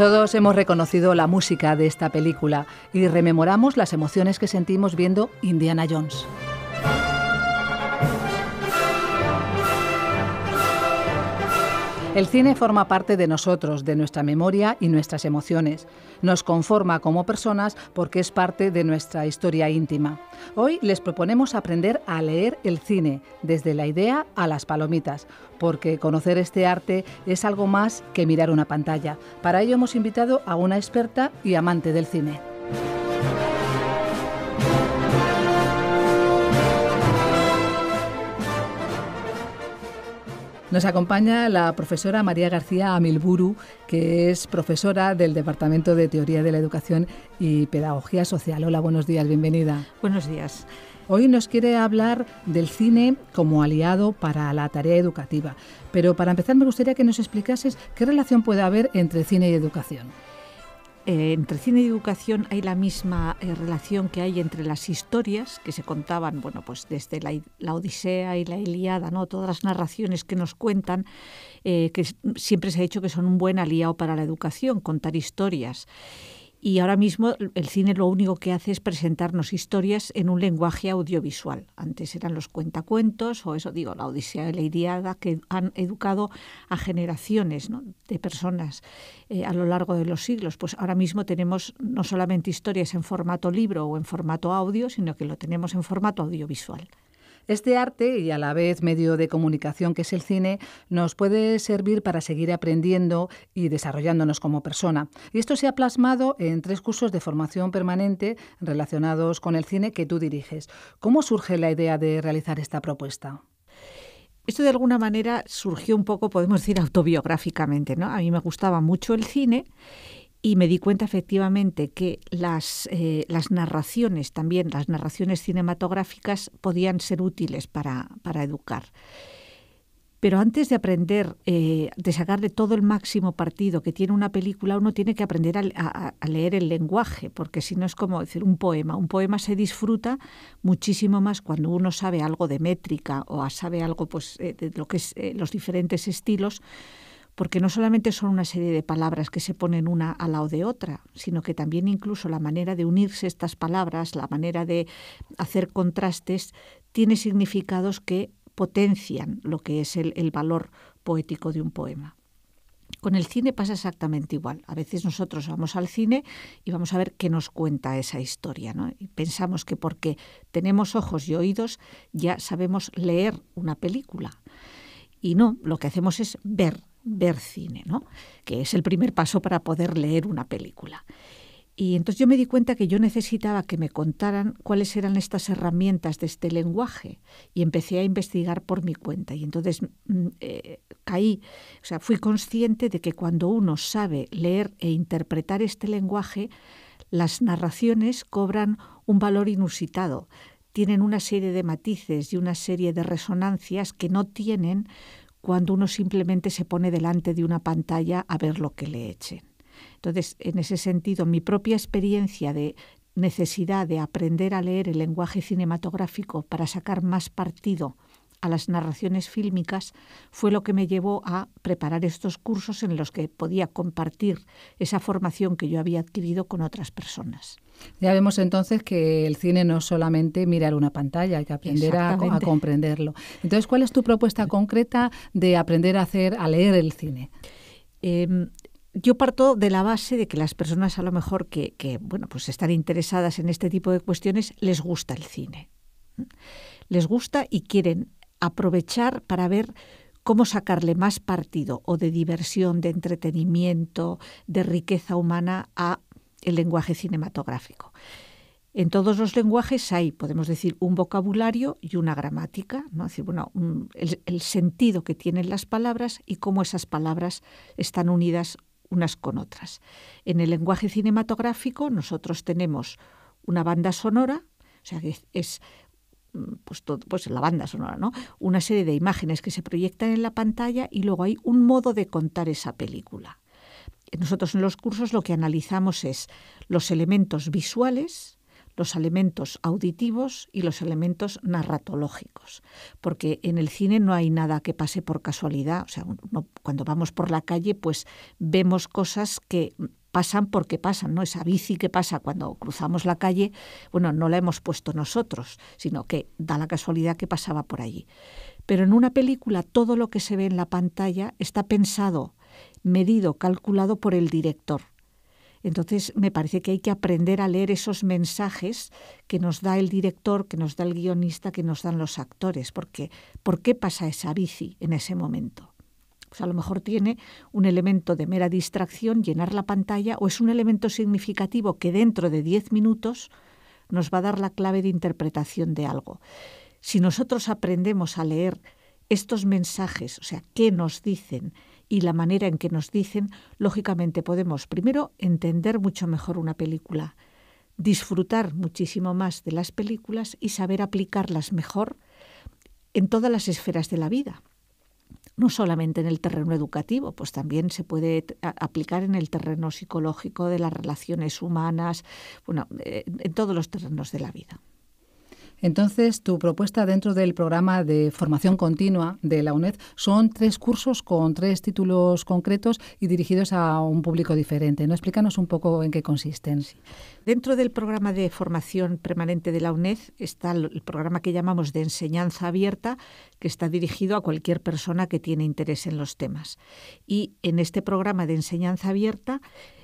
Todos hemos reconocido la música de esta película y rememoramos las emociones que sentimos viendo Indiana Jones. El cine forma parte de nosotros, de nuestra memoria y nuestras emociones. Nos conforma como personas porque es parte de nuestra historia íntima. Hoy les proponemos aprender a leer el cine, desde la idea a las palomitas, porque conocer este arte es algo más que mirar una pantalla. Para ello hemos invitado a una experta y amante del cine. Nos acompaña la profesora María García Amilburu, que es profesora del Departamento de Teoría de la Educación y Pedagogía Social. Hola, buenos días, bienvenida. Buenos días. Hoy nos quiere hablar del cine como aliado para la tarea educativa. Pero para empezar me gustaría que nos explicases qué relación puede haber entre cine y educación. Eh, entre cine y educación hay la misma eh, relación que hay entre las historias que se contaban, bueno, pues desde la, Odisea y la Iliada, ¿no? Todas las narraciones que nos cuentan, eh, que siempre se ha dicho que son un buen aliado para la educación, contar historias y ahora mismo el cine lo único que hace es presentarnos historias en un lenguaje audiovisual. Antes eran los cuentacuentos o eso digo, la Odisea de la Iliada, que han educado a generaciones de personas eh, a lo largo de los siglos. Pues ahora mismo tenemos no solamente historias en formato libro o en formato audio, sino que lo tenemos en formato audiovisual. Este arte y a la vez medio de comunicación que es el cine nos puede servir para seguir aprendiendo y desarrollándonos como persona. Y esto se ha plasmado en tres cursos de formación permanente relacionados con el cine que tú diriges. ¿Cómo surge la idea de realizar esta propuesta? Esto de alguna manera surgió un poco, podemos decir, autobiográficamente. ¿no? A mí me gustaba mucho el cine y me di cuenta efectivamente que eh, las, narraciones también, las narraciones cinematográficas podían ser útiles para, educar. Pero antes de aprender, eh, de sacar de todo el máximo partido que tiene una película, uno tiene que aprender a, leer el lenguaje, porque si no es como decir un poema. Un poema se disfruta muchísimo más cuando uno sabe algo de métrica o sabe algo pues, eh, de lo que es los diferentes estilos, porque no solamente son una serie de palabras que se ponen una al lado de otra, sino que también incluso la manera de unirse estas palabras, la manera de hacer contrastes, tiene significados que potencian lo que es el, valor poético de un poema. Con el cine pasa exactamente igual. A veces nosotros vamos al cine y vamos a ver qué nos cuenta esa historia. Y pensamos que porque tenemos ojos y oídos ya sabemos leer una película. Y no, lo que hacemos es ver ver cine, ¿no? que es el primer paso para poder leer una película. Y entonces yo me di cuenta que yo necesitaba que me contaran cuáles eran estas herramientas de este lenguaje y empecé a investigar por mi cuenta. Y entonces mm, eh, caí, o sea, fui consciente de que cuando uno sabe leer e interpretar este lenguaje, las narraciones cobran un valor inusitado, tienen una serie de matices y una serie de resonancias que no tienen cuando uno simplemente se pone delante de una pantalla a ver lo que le echen. Entonces, en ese sentido, mi propia experiencia de necesidad de aprender a leer el lenguaje cinematográfico para sacar más partido a las narraciones fílmicas fue lo que me llevó a preparar estos cursos en los que podía compartir esa formación que yo había adquirido con otras personas. Ya vemos entonces que el cine no es solamente mirar una pantalla, hay que aprender a, comprenderlo. Entonces, ¿cuál es tu propuesta concreta de aprender a hacer, a leer el cine? Em, yo parto de la base de que las personas a lo mejor que, que, bueno pues están interesadas en este tipo de cuestiones les gusta el cine. Les gusta y quieren aprovechar para ver cómo sacarle más partido o de diversión, de entretenimiento, de riqueza humana a el lenguaje cinematográfico. En todos los lenguajes hay, podemos decir, un vocabulario y una gramática, ¿no? bueno, el, sentido que tienen las palabras y cómo esas palabras están unidas unas con otras. En el lenguaje cinematográfico nosotros tenemos una banda sonora, o sea, que es mm, pues pues la banda sonora, Una serie de imágenes que se proyectan en la pantalla y luego hay un modo de contar esa película. Nosotros en los cursos lo que analizamos es los elementos visuales, los elementos auditivos y los elementos narratológicos, porque en el cine no hay nada que pase por casualidad, o sea, cuando vamos por la calle pues vemos cosas que pasan porque pasan, ¿no? Esa bici que pasa cuando cruzamos la calle, bueno, no la hemos puesto nosotros, sino que da la casualidad que pasaba por allí. Pero en una película todo lo que se ve en la pantalla está pensado medido, calculado por el director. Entonces, me parece que hay que aprender a leer esos mensajes que nos da el director, que nos da el guionista, que nos dan los actores, porque ¿por qué pasa esa bici en ese momento? Pues a lo mejor tiene un elemento de mera distracción, llenar la pantalla, o es un elemento significativo que dentro de diez minutos nos va a dar la clave de interpretación de algo. Si nosotros aprendemos a leer estos mensajes, o sea, qué nos dicen y la manera en que nos dicen, lógicamente podemos primero entender mucho mejor una película, disfrutar muchísimo más de las películas y saber aplicarlas mejor en todas las esferas de la vida. No solamente en el terreno educativo, pues también se puede aplicar en el terreno psicológico, de las relaciones humanas, bueno, eh, en todos los terrenos de la vida. Entonces, tu propuesta dentro del programa de formación continua de la UNED son tres cursos con tres títulos concretos y dirigidos a un público diferente. ¿No? Explícanos un poco en qué consisten. Dentro del programa de formación permanente de la UNED está el programa que llamamos de enseñanza abierta, que está dirigido a cualquier persona que tiene interés en los temas. Y en este programa de enseñanza abierta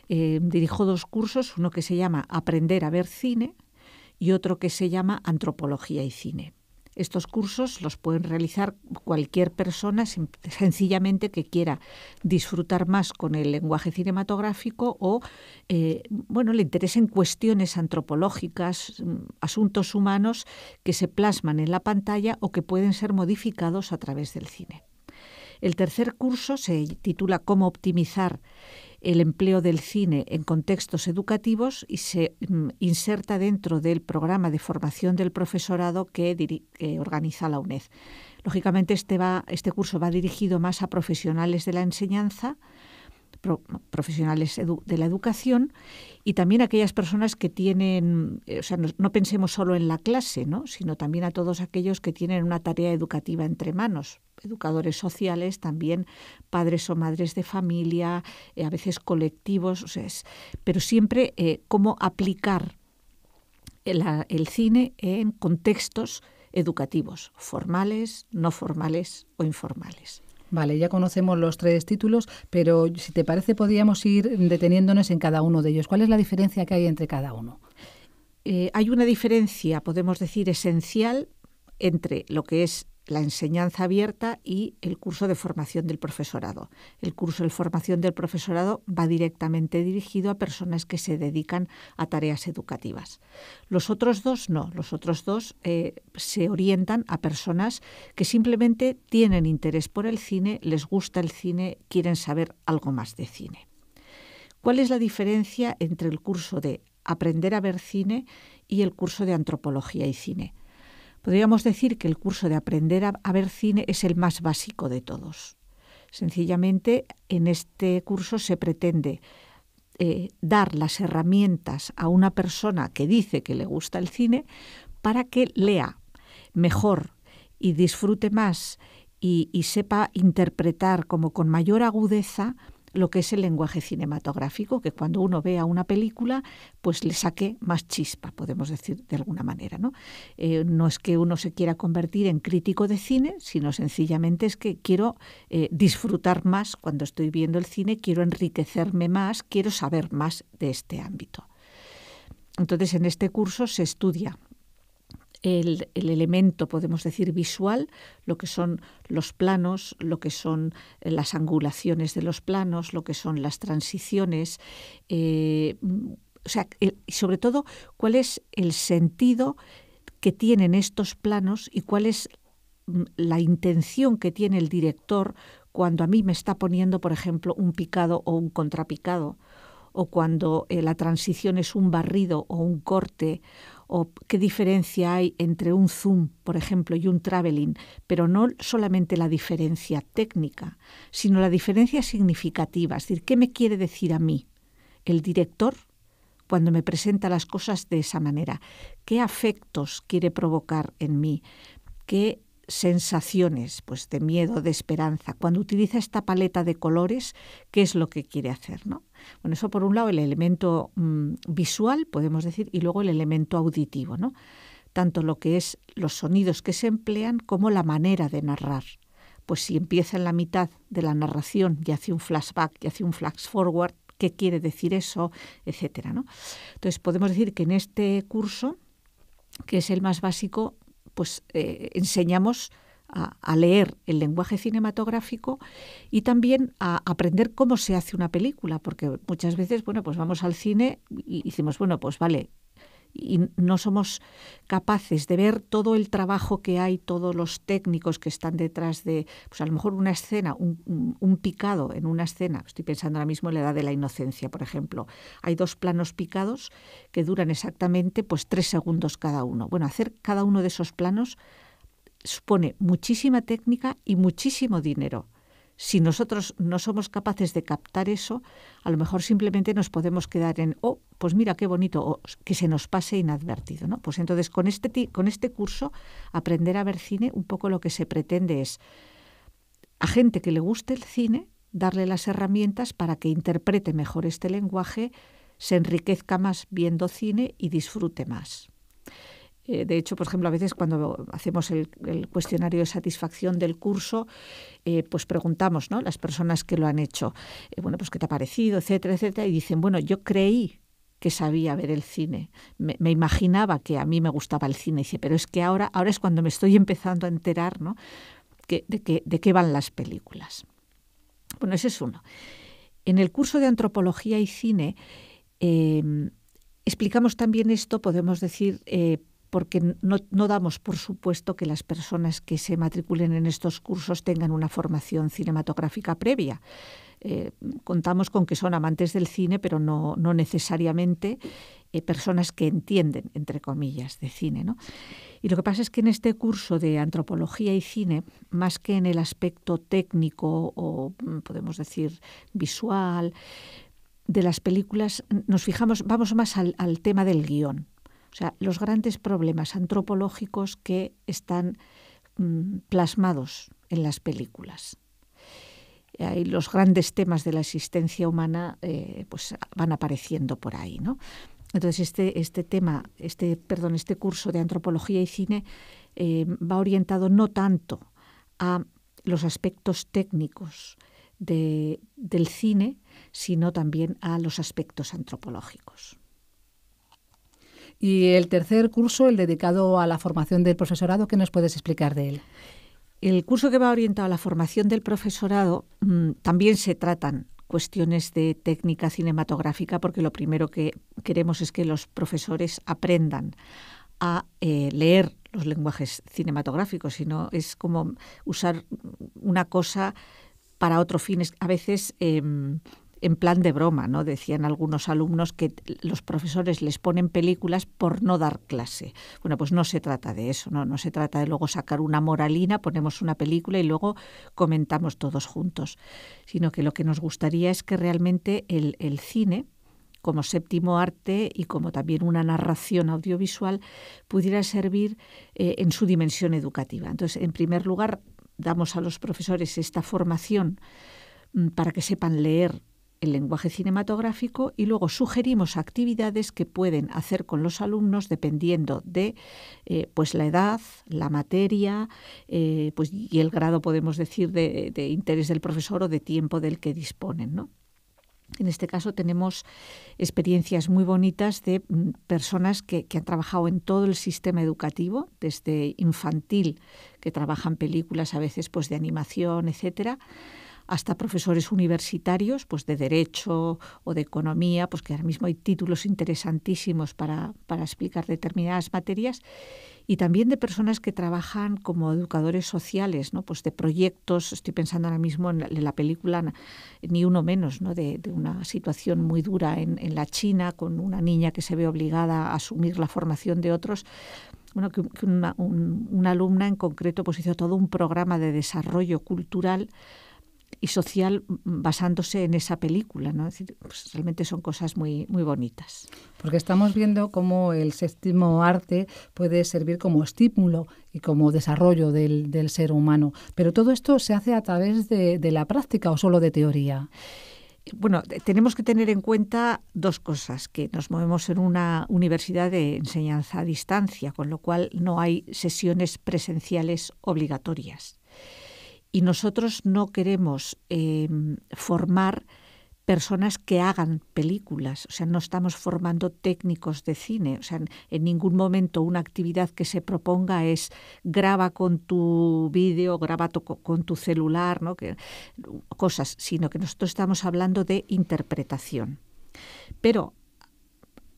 eh, dirijo dos cursos, uno que se llama Aprender a ver cine, y otro que se llama Antropología y Cine. Estos cursos los pueden realizar cualquier persona sencillamente que quiera disfrutar más con el lenguaje cinematográfico o, eh, bueno, le interesen cuestiones antropológicas, mm, asuntos humanos que se plasman en la pantalla o que pueden ser modificados a través del cine. El tercer curso se titula Cómo optimizar el empleo del cine en contextos educativos y se mm, inserta dentro del programa de formación del profesorado que, organiza la UNED. Lógicamente este, este curso va dirigido más a profesionales de la enseñanza, profesionales de la educación y también aquellas personas que tienen, eh, o sea, no, pensemos solo en la clase, ¿no? sino también a todos aquellos que tienen una tarea educativa entre manos, educadores sociales, también padres o madres de familia, eh, a veces colectivos, pero siempre eh, cómo aplicar el cine en contextos educativos, formales, no formales o informales. Vale, ya conocemos los tres títulos, pero si te parece podríamos ir deteniéndonos en cada uno de ellos. ¿Cuál es la diferencia que hay entre cada uno? Eh, hay una diferencia, podemos decir, esencial entre lo que es la enseñanza abierta y el curso de formación del profesorado. El curso de formación del profesorado va directamente dirigido a personas que se dedican a tareas educativas. Los otros dos no, los otros dos eh, se orientan a personas que simplemente tienen interés por el cine, les gusta el cine, quieren saber algo más de cine. ¿Cuál es la diferencia entre el curso de aprender a ver cine y el curso de antropología y cine? Podríamos decir que el curso de aprender a, ver cine es el más básico de todos. Sencillamente, en este curso se pretende eh, dar las herramientas a una persona que dice que le gusta el cine para que lea mejor y disfrute más y, y sepa interpretar como con mayor agudeza lo que es el lenguaje cinematográfico, que cuando uno vea una película, pues le saque más chispa, podemos decir de alguna manera. ¿no? Eh, no es que uno se quiera convertir en crítico de cine, sino sencillamente es que quiero eh, disfrutar más cuando estoy viendo el cine, quiero enriquecerme más, quiero saber más de este ámbito. Entonces, en este curso se estudia el, elemento, podemos decir, visual, lo que son los planos, lo que son eh, las angulaciones de los planos, lo que son las transiciones, eh, o sea, sobre todo, cuál es el sentido que tienen estos planos y cuál es mm, la intención que tiene el director cuando a mí me está poniendo, por ejemplo, un picado o un contrapicado, o cuando eh, la transición es un barrido o un corte, o qué diferencia hay entre un zoom, por ejemplo, y un travelling? pero no solamente la diferencia técnica, sino la diferencia significativa, es decir, ¿qué me quiere decir a mí el director cuando me presenta las cosas de esa manera? ¿Qué afectos quiere provocar en mí? ¿Qué sensaciones, pues de miedo, de esperanza, cuando utiliza esta paleta de colores, qué es lo que quiere hacer, Bueno, eso por un lado el elemento mm, visual, podemos decir, y luego el elemento auditivo, Tanto lo que es los sonidos que se emplean como la manera de narrar. Pues si empieza en la mitad de la narración y hace un flashback y hace un flash forward, ¿qué quiere decir eso? etcétera, ¿no? Entonces podemos decir que en este curso, que es el más básico, pues eh, enseñamos a, leer el lenguaje cinematográfico y también a aprender cómo se hace una película, porque muchas veces, bueno, pues vamos al cine y decimos, bueno, pues vale, y no somos capaces de ver todo el trabajo que hay, todos los técnicos que están detrás de, pues a lo mejor una escena, un, picado en una escena, estoy pensando ahora mismo en la edad de la inocencia, por ejemplo, hay dos planos picados que duran exactamente pues tres segundos cada uno. Bueno, hacer cada uno de esos planos supone muchísima técnica y muchísimo dinero si nosotros no somos capaces de captar eso, a lo mejor simplemente nos podemos quedar en, oh, pues mira qué bonito, o que se nos pase inadvertido, ¿no? Pues entonces con este, con este curso, aprender a ver cine, un poco lo que se pretende es a gente que le guste el cine, darle las herramientas para que interprete mejor este lenguaje, se enriquezca más viendo cine y disfrute más. Eh, de hecho, por ejemplo, a veces cuando hacemos el, cuestionario de satisfacción del curso, eh, pues preguntamos, ¿no? Las personas que lo han hecho, eh, bueno, pues qué te ha parecido, etcétera, etcétera, y dicen, bueno, yo creí que sabía ver el cine. Me, imaginaba que a mí me gustaba el cine. Y pero es que ahora, ahora es cuando me estoy empezando a enterar, ¿no? Que, de, qué van las películas. Bueno, ese es uno. En el curso de antropología y cine explicamos también esto, podemos decir, porque no, damos por supuesto que las personas que se matriculen en estos cursos tengan una formación cinematográfica previa. Eh, contamos con que son amantes del cine, pero no, necesariamente eh, personas que entienden, entre comillas, de cine. ¿no? Y lo que pasa es que en este curso de antropología y cine, más que en el aspecto técnico o mm, podemos decir visual de las películas, nos fijamos, vamos más al, al tema del guión o sea, los grandes problemas antropológicos que están mm, plasmados en las películas. Y los grandes temas de la existencia humana eh, pues, van apareciendo por ahí, Entonces este, este, tema, este, perdón, este curso de antropología y cine eh, va orientado no tanto a los aspectos técnicos del cine, sino también a los aspectos antropológicos. Y el tercer curso, el dedicado a la formación del profesorado, ¿qué nos puedes explicar de él? El curso que va orientado a la formación del profesorado mm, también se tratan cuestiones de técnica cinematográfica porque lo primero que queremos es que los profesores aprendan a eh, leer los lenguajes cinematográficos, sino es como usar una cosa para otro fin. a veces em, en plan de broma, ¿no? Decían algunos alumnos que los profesores les ponen películas por no dar clase. Bueno, pues no se trata de eso, ¿no? No se trata de luego sacar una moralina, ponemos una película y luego comentamos todos juntos, sino que lo que nos gustaría es que realmente el, cine como séptimo arte y como también una narración audiovisual pudiera servir eh, en su dimensión educativa. Entonces, en primer lugar, damos a los profesores esta formación mm, para que sepan leer el lenguaje cinematográfico y luego sugerimos actividades que pueden hacer con los alumnos dependiendo de eh, pues la edad, la materia eh, pues, y el grado, podemos decir, de, interés del profesor o de tiempo del que disponen. ¿no? En este caso tenemos experiencias muy bonitas de mm, personas que, han trabajado en todo el sistema educativo, desde infantil, que trabajan películas a veces pues de animación, etcétera, hasta profesores universitarios pues de derecho o de economía, pues que ahora mismo hay títulos interesantísimos para, explicar determinadas materias y también de personas que trabajan como educadores sociales, ¿no? Pues de proyectos, estoy pensando ahora mismo en la, película Ni uno menos, ¿no? De, una situación muy dura en, la China, con una niña que se ve obligada a asumir la formación de otros. que, una, alumna en concreto pues hizo todo un programa de desarrollo cultural y social basándose en esa película. ¿no? Es decir, pues realmente son cosas muy, muy bonitas. Porque estamos viendo cómo el séptimo arte puede servir como estímulo y como desarrollo del, del ser humano. Pero todo esto se hace a través de, de la práctica o solo de teoría. Bueno, tenemos que tener en cuenta dos cosas, que nos movemos en una universidad de enseñanza a distancia, con lo cual no hay sesiones presenciales obligatorias y nosotros no queremos eh, formar personas que hagan películas, o sea, no estamos formando técnicos de cine, o sea, en ningún momento una actividad que se proponga es graba con tu vídeo, graba con tu celular, ¿no? cosas, sino que nosotros estamos hablando de interpretación. Pero,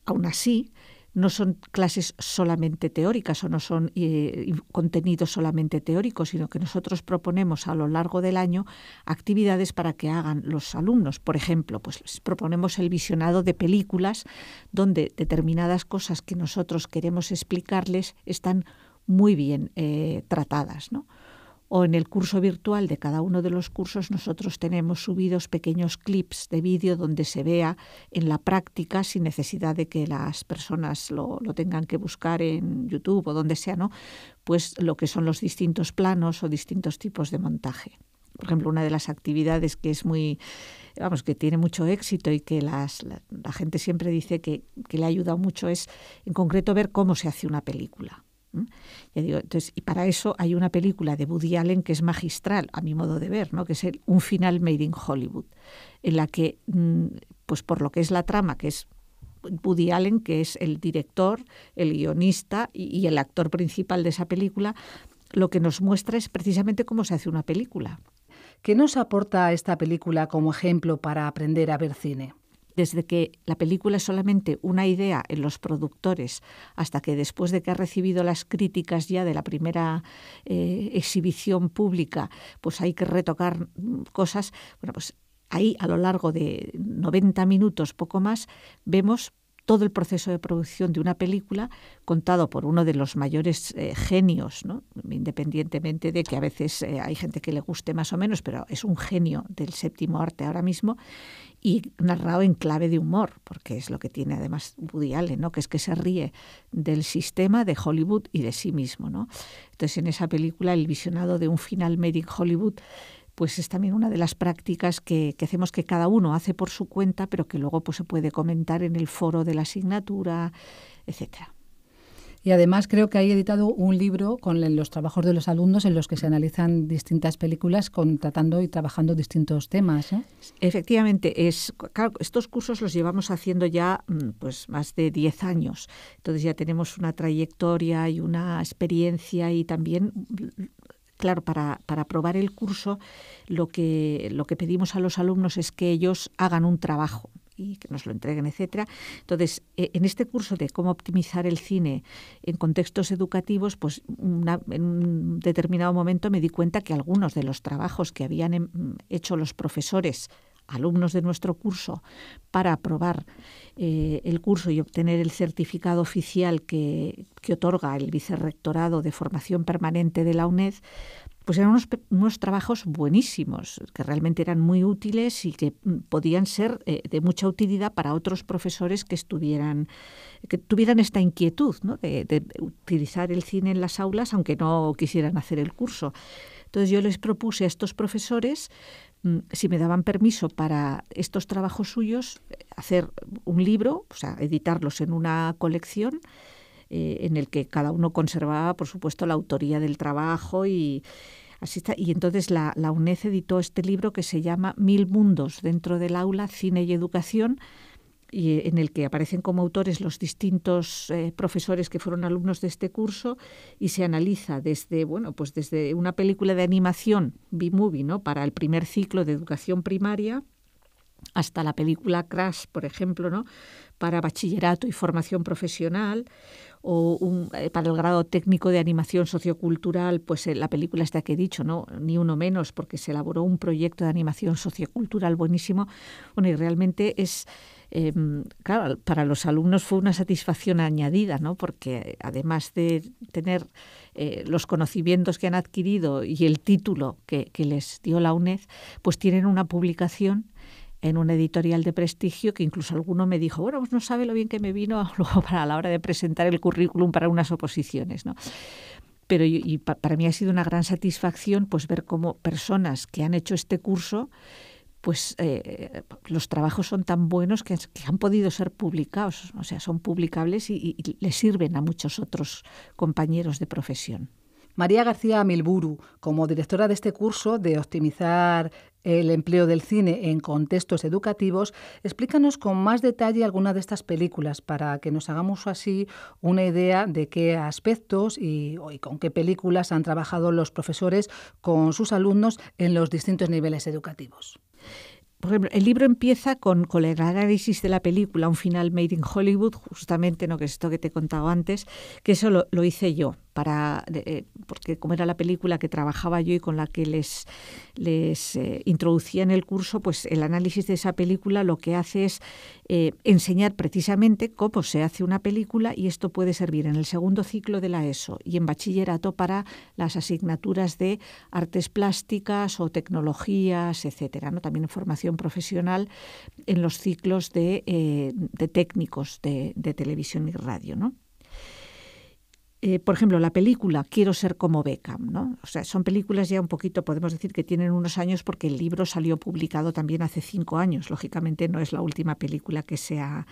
aún así, no son clases solamente teóricas o no son eh, contenidos solamente teóricos, sino que nosotros proponemos a lo largo del año actividades para que hagan los alumnos. Por ejemplo, pues proponemos el visionado de películas donde determinadas cosas que nosotros queremos explicarles están muy bien eh, tratadas, ¿no? o en el curso virtual de cada uno de los cursos nosotros tenemos subidos pequeños clips de vídeo donde se vea en la práctica sin necesidad de que las personas lo, tengan que buscar en YouTube o donde sea, ¿no? Pues lo que son los distintos planos o distintos tipos de montaje. Por ejemplo, una de las actividades que es muy, vamos, que tiene mucho éxito y que la, gente siempre dice que, que le ha ayudado mucho es, en concreto, ver cómo se hace una película y para eso hay una película de Woody Allen que es magistral, a mi modo de ver, ¿no? que es un final made in Hollywood, en la que, mm, pues por lo que es la trama, que es Woody Allen, que es el director, el guionista y, y el actor principal de esa película, lo que nos muestra es precisamente cómo se hace una película. ¿Qué nos aporta esta película como ejemplo para aprender a ver cine? desde que la película es solamente una idea en los productores hasta que después de que ha recibido las críticas ya de la primera eh, exhibición pública, pues hay que retocar mm, cosas, bueno, pues ahí a lo largo de 90 minutos, poco más, vemos todo el proceso de producción de una película contado por uno de los mayores eh, genios, ¿no? independientemente de que a veces eh, hay gente que le guste más o menos, pero es un genio del séptimo arte ahora mismo y narrado en clave de humor, porque es lo que tiene además Woody Allen, ¿no? que es que se ríe del sistema de Hollywood y de sí mismo. ¿no? Entonces en esa película el visionado de un final made in Hollywood pues es también una de las prácticas que, hacemos que cada uno hace por su cuenta, pero que luego pues, se puede comentar en el foro de la asignatura, etcétera. Y además creo que hay editado un libro con los trabajos de los alumnos en los que se analizan distintas películas tratando y trabajando distintos temas. ¿eh? Efectivamente, es, estos cursos los llevamos haciendo ya mm, pues, más de 10 años. Entonces ya tenemos una trayectoria y una experiencia y también Claro, para, para aprobar el curso lo que, lo que pedimos a los alumnos es que ellos hagan un trabajo y que nos lo entreguen, etcétera. Entonces, eh, en este curso de cómo optimizar el cine en contextos educativos, pues en un determinado momento me di cuenta que algunos de los trabajos que habían em, hecho los profesores alumnos de nuestro curso para aprobar eh, el curso y obtener el certificado oficial que, otorga el Vicerrectorado de Formación Permanente de la UNED, pues eran unos, trabajos buenísimos, que realmente eran muy útiles y que mm, podían ser eh, de mucha utilidad para otros profesores que estuvieran que tuvieran esta inquietud de, de utilizar el cine en las aulas, aunque no quisieran hacer el curso. Entonces yo les propuse a estos profesores Mm, si me daban permiso para estos trabajos suyos, eh, hacer un libro, o sea, editarlos en una colección. Eh, en el que cada uno conservaba, por supuesto, la autoría del trabajo y así está. Y entonces la, la UNED editó este libro que se llama Mil Mundos dentro del aula, Cine y Educación, eh, en el que aparecen como autores los distintos eh, profesores que fueron alumnos de este curso y se analiza desde bueno pues desde una película de animación B-movie no para el primer ciclo de educación primaria hasta la película Crash por ejemplo no para bachillerato y formación profesional o un, eh, para el grado técnico de animación sociocultural, pues la película esta que he dicho, ¿no? ni uno menos, porque se elaboró un proyecto de animación sociocultural buenísimo. Bueno, y realmente es Em, claro, para los alumnos fue una satisfacción añadida, ¿no? Porque eh, además de tener eh, los conocimientos que han adquirido y el título que, les dio la UNED, pues tienen una publicación en un editorial de prestigio que incluso alguno me dijo, bueno, pues no sabe lo bien que me vino luego para la hora de presentar el currículum para unas oposiciones, ¿no? Pero para mí ha sido una gran satisfacción pues ver cómo personas que han hecho este curso pues eh, los trabajos son tan buenos que, han podido ser publicados, o sea, son publicables y, les le sirven a muchos otros compañeros de profesión. María García Milburu, como directora de este curso de optimizar el empleo del cine en contextos educativos, explícanos con más detalle alguna de estas películas para que nos hagamos así una idea de qué aspectos y, con qué películas han trabajado los profesores con sus alumnos en los distintos niveles educativos. Por ejemplo, el libro empieza con, con el análisis de la película, un final made in Hollywood, justamente, ¿no? que es esto que te he contado antes, que eso lo hice yo. Eh, porque como era la película que trabajaba yo y con la que les, les eh, introducía en el curso, pues el análisis de esa película lo que hace es eh, enseñar precisamente cómo se hace una película y esto puede servir en el segundo ciclo de la ESO y en bachillerato para las asignaturas de artes plásticas o tecnologías, etcétera, ¿no? También en formación profesional en los ciclos de, técnicos de, de televisión y radio, ¿no? Eh, por ejemplo, la película Quiero ser como Beckham, ¿no? O sea, son películas ya un poquito, podemos decir que tienen unos años porque el libro salió publicado también hace cinco años. Lógicamente no es la última película que se ha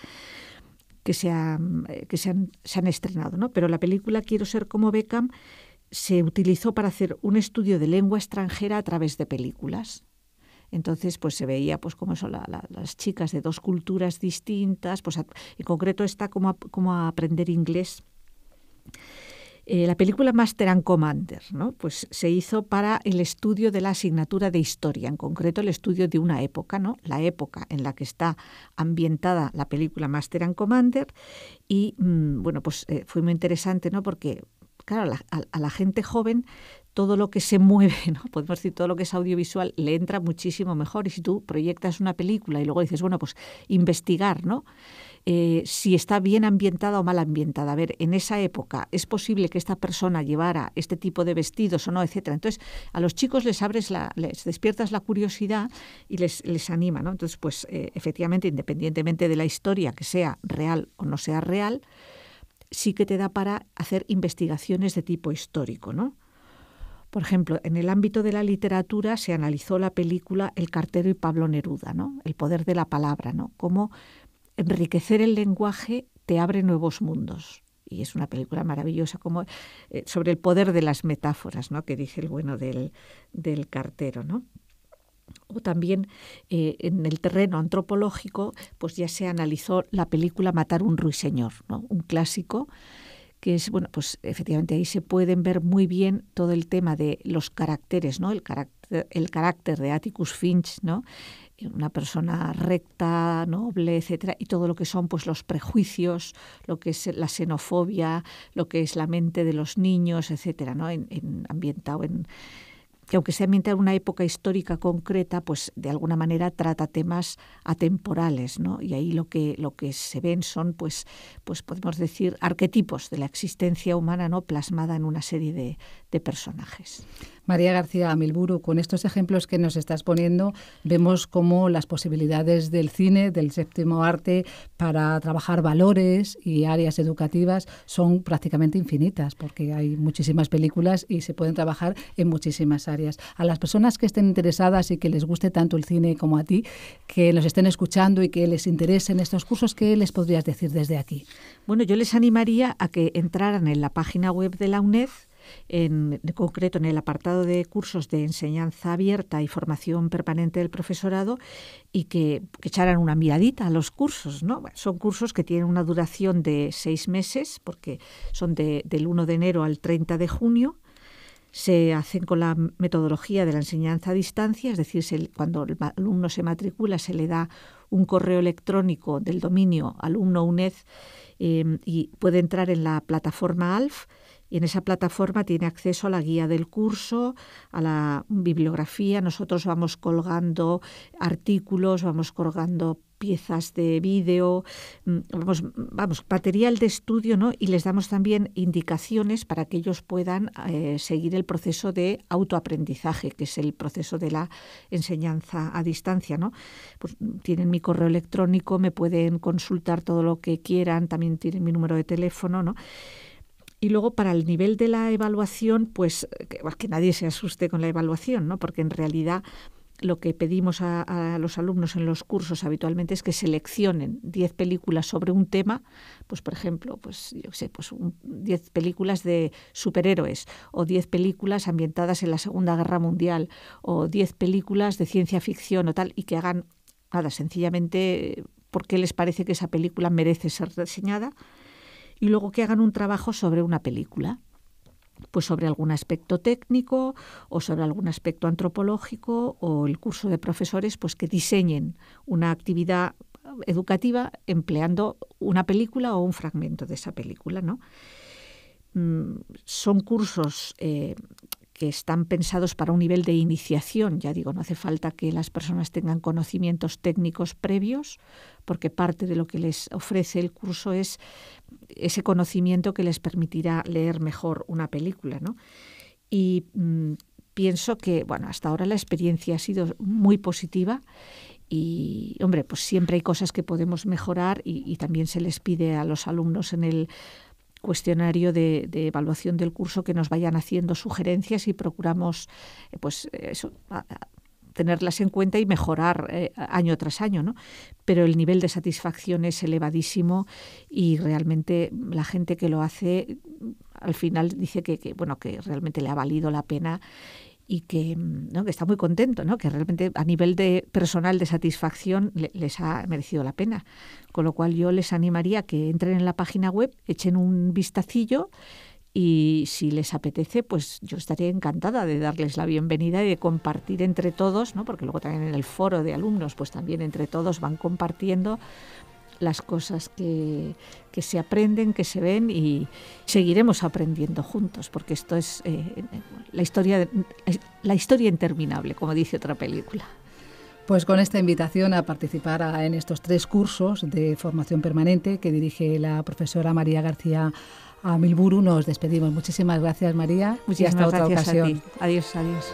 que, se, eh, han, estrenado, ¿no? Pero la película Quiero ser como Beckham se utilizó para hacer un estudio de lengua extranjera a través de películas. Entonces, pues se veía pues cómo son las chicas de dos culturas distintas, pues en concreto está como cómo aprender inglés eh, la película Master and Commander, ¿no? pues se hizo para el estudio de la asignatura de historia, en concreto el estudio de una época, ¿no? la época en la que está ambientada la película Master and Commander. Y mm, bueno, pues eh, fue muy interesante, ¿no? Porque, claro, a, la gente joven todo lo que se mueve, ¿no? podemos decir todo lo que es audiovisual, le entra muchísimo mejor. Y si tú proyectas una película y luego dices, bueno, pues investigar, ¿no? Eh, si está bien ambientada o mal ambientada. A ver, en esa época es posible que esta persona llevara este tipo de vestidos o no, etcétera. Entonces, a los chicos les abres la, les despiertas la curiosidad y les, les anima, ¿no? Entonces, pues eh, efectivamente, independientemente de la historia, que sea real o no sea real, sí que te da para hacer investigaciones de tipo histórico, ¿no? Por ejemplo, en el ámbito de la literatura se analizó la película El cartero y Pablo Neruda, ¿no? El poder de la palabra, ¿no? Cómo enriquecer el lenguaje te abre nuevos mundos. Y es una película maravillosa como, eh, sobre el poder de las metáforas, ¿no? que dije el bueno del, cartero. ¿no? o también eh, en el terreno antropológico, pues ya se analizó la película Matar un ruiseñor, ¿no? un clásico que es bueno, pues efectivamente ahí se pueden ver muy bien todo el tema de los caracteres, ¿no? El carácter, el carácter de Atticus Finch, ¿no? una persona recta, noble, etcétera, y todo lo que son pues los prejuicios, lo que es la xenofobia, lo que es la mente de los niños, etcétera, ¿no? En, ambientado en que aunque sea ambientado en una época histórica concreta, pues de alguna manera trata temas atemporales, ¿no? Y ahí lo que lo que se ven son pues pues podemos decir arquetipos de la existencia humana, ¿no? plasmada en una serie de, de personajes. María García Milburu, con estos ejemplos que nos estás poniendo, vemos cómo las posibilidades del cine, del séptimo arte, para trabajar valores y áreas educativas son prácticamente infinitas, porque hay muchísimas películas y se pueden trabajar en muchísimas áreas. A las personas que estén interesadas y que les guste tanto el cine como a ti, que nos estén escuchando y que les interesen estos cursos, ¿qué les podrías decir desde aquí? Bueno, yo les animaría a que entraran en la página web de la UNED en, concreto en el apartado de cursos de enseñanza abierta y formación permanente del profesorado y que, echaran una miradita a los cursos. ¿no? son cursos que tienen una duración de seis meses, porque son del 1 de enero al 30 de junio se hacen con la metodología de la enseñanza a distancia, es decir, cuando el alumno se matricula se le da un correo electrónico del dominio alumno UNED eh, y puede entrar en la plataforma ALF y en esa plataforma tiene acceso a la guía del curso, a la bibliografía. Nosotros vamos colgando artículos, vamos colgando piezas de vídeo, mm, vamos, vamos, material de estudio, ¿no? Y les damos también indicaciones para que ellos puedan eh, seguir el proceso de autoaprendizaje, que es el proceso de la enseñanza a distancia, ¿no? Pues, tienen mi correo electrónico, me pueden consultar todo lo que quieran, también tienen mi número de teléfono, ¿no? Y luego para el nivel de la evaluación, pues que, nadie se asuste con la evaluación, ¿no? Porque en realidad lo que pedimos a, los alumnos en los cursos habitualmente es que seleccionen 10 películas sobre un tema, pues por ejemplo, pues yo sé, pues 10 películas de superhéroes o 10 películas ambientadas en la Segunda Guerra Mundial o 10 películas de ciencia ficción o tal y que hagan nada, sencillamente porque qué les parece que esa película merece ser reseñada y luego que hagan un trabajo sobre una película pues sobre algún aspecto técnico o sobre algún aspecto antropológico o el curso de profesores pues que diseñen una actividad educativa empleando una película o un fragmento de esa película no mm, son cursos eh, que están pensados para un nivel de iniciación. Ya digo, no hace falta que las personas tengan conocimientos técnicos previos, porque parte de lo que les ofrece el curso es ese conocimiento que les permitirá leer mejor una película. Y mm, pienso que, bueno, hasta ahora la experiencia ha sido muy positiva y, hombre, pues siempre hay cosas que podemos mejorar y también se les pide a los alumnos en el cuestionario de, evaluación del curso que nos vayan haciendo sugerencias y procuramos eh, pues eso, tenerlas en cuenta y mejorar eh, año tras año, ¿no? Pero el nivel de satisfacción es elevadísimo y realmente la gente que lo hace al final dice que, que bueno que realmente le ha valido la pena y que, mm, ¿no? que está muy contento, ¿no? que realmente a nivel de personal de satisfacción les ha merecido la pena. Con lo cual yo les animaría a que entren en la página web, echen un vistacillo y si les apetece, pues yo estaría encantada de darles la bienvenida y de compartir entre todos, ¿no? porque luego también en el foro de alumnos, pues también entre todos van compartiendo las cosas que, se aprenden, que se ven y seguiremos aprendiendo juntos, porque esto es eh, la, historia, la historia interminable, como dice otra película. Pues con esta invitación a participar en estos tres cursos de formación permanente que dirige la profesora María García Milburu, nos despedimos. Muchísimas gracias María Muchísimas y hasta otra ocasión. A ti. Adiós, adiós.